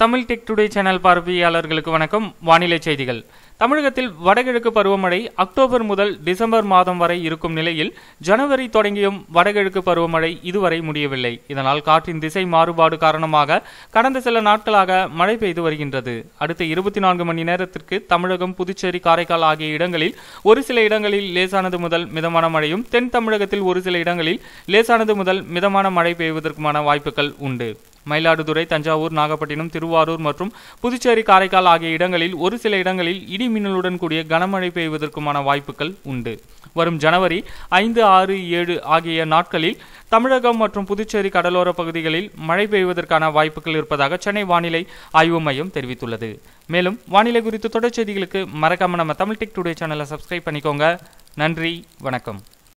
Tamil tech today channel பார்வையாளர்களுக்கு வணக்கம் வானிலை செய்திகள் தமிழகத்தில் வடகிழக்கு பருவமழை அக்டோபர் முதல் டிசம்பர் மாதம் வரை இருக்கும் நிலையில் ஜனவரி தொடங்கியும் வடகிழக்கு பருவமழை இதுவரை முடியவில்லை இதனால் காற்றின் திசை மாறுபாடு காரணமாக கடந்த சில நாட்களாக மழை பெய்து வருகின்றது அடுத்த இருபத்தி நான்கு மணி நேரத்திற்கு தமிழகம் புதுச்சேரி காரைக்கால் ஆகிய இடங்களில் ஒரு சில இடங்களில் லேசானது முதல் மிதமான மழையும் தென் தமிழகத்தில் ஒரு சில இடங்களில் லேசானது முதல் மிதமான மழை பெய்வதற்குமான வாய்ப்புகள் உண்டு மயிலாடுதுறை தஞ்சாவூர் நாகப்பட்டினம் திருவாரூர் மற்றும் புதுச்சேரி காரைக்கால் ஆகிய இடங்களில் ஒரு சில இடங்களில் இடி மின்னலுடன் கூடிய கனமழை பெய்வதற்குமான வாய்ப்புகள் உண்டு வரும் ஜனவரி ஐந்து ஆறு ஏழு ஆகிய நாட்களில் தமிழகம் மற்றும் புதுச்சேரி கடலோர பகுதிகளில் மழை பெய்வதற்கான வாய்ப்புகள் இருப்பதாக சென்னை வானிலை ஆய்வு மையம் தெரிவித்துள்ளது மேலும் வானிலை குறித்து தொடர் செய்திகளுக்கு மறக்காம நம்ம தமிழ் டெக் டுடே சேனலை சப்ஸ்கிரைப் பண்ணிக்கோங்க நன்றி வணக்கம்